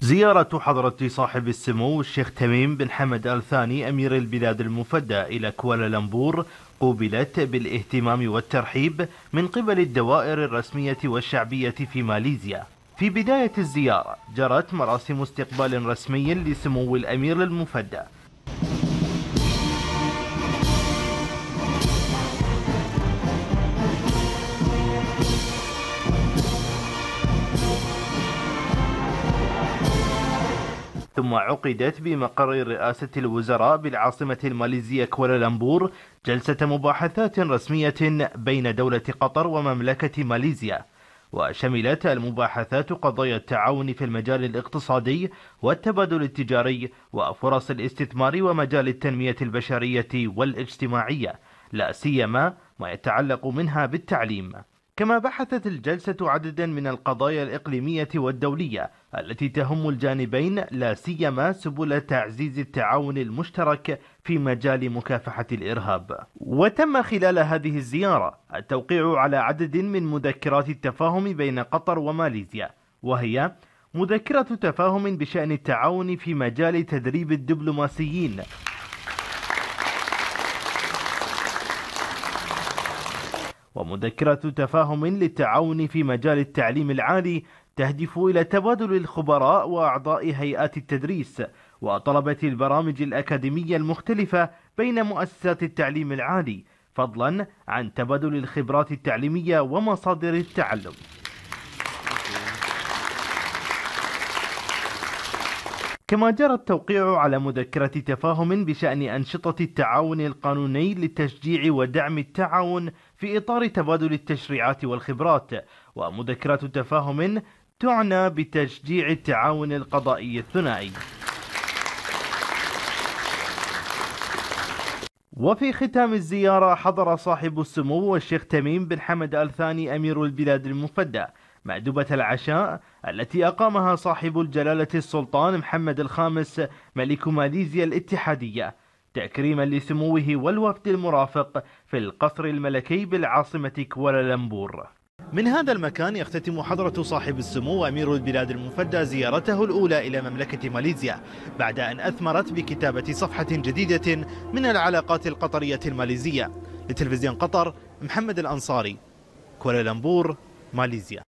زيارة حضرة صاحب السمو الشيخ تميم بن حمد آل ثاني أمير البلاد المفدى إلى كوالالمبور قوبلت بالاهتمام والترحيب من قبل الدوائر الرسمية والشعبية في ماليزيا في بداية الزيارة جرت مراسم استقبال رسمي لسمو الأمير المفدى ثم عقدت بمقر رئاسة الوزراء بالعاصمة الماليزية كوالالمبور جلسة مباحثات رسمية بين دولة قطر ومملكة ماليزيا وشملت المباحثات قضايا التعاون في المجال الاقتصادي والتبادل التجاري وفرص الاستثمار ومجال التنمية البشرية والاجتماعية لا سيما ما يتعلق منها بالتعليم كما بحثت الجلسة عددا من القضايا الإقليمية والدولية التي تهم الجانبين لا سيما سبل تعزيز التعاون المشترك في مجال مكافحة الإرهاب. وتم خلال هذه الزيارة التوقيع على عدد من مذكرات التفاهم بين قطر وماليزيا وهي مذكرة تفاهم بشأن التعاون في مجال تدريب الدبلوماسيين ومذكرة تفاهم للتعاون في مجال التعليم العالي تهدف إلى تبادل الخبراء وأعضاء هيئات التدريس وطلبة البرامج الأكاديمية المختلفة بين مؤسسات التعليم العالي فضلا عن تبادل الخبرات التعليمية ومصادر التعلم كما جرى التوقيع على مذكرة تفاهم بشأن أنشطة التعاون القانوني للتشجيع ودعم التعاون في إطار تبادل التشريعات والخبرات ومذكرة تفاهم تعنى بتشجيع التعاون القضائي الثنائي وفي ختام الزيارة حضر صاحب السمو الشيخ تميم بن حمد الثاني أمير البلاد المفدى مأدبة العشاء التي أقامها صاحب الجلالة السلطان محمد الخامس ملك ماليزيا الاتحادية تكريما لسموه والوفد المرافق في القصر الملكي بالعاصمة كوالالمبور من هذا المكان يختتم حضرة صاحب السمو أمير البلاد المفدى زيارته الأولى إلى مملكة ماليزيا بعد أن أثمرت بكتابة صفحة جديدة من العلاقات القطرية الماليزية لتلفزيون قطر محمد الأنصاري كوالالمبور ماليزيا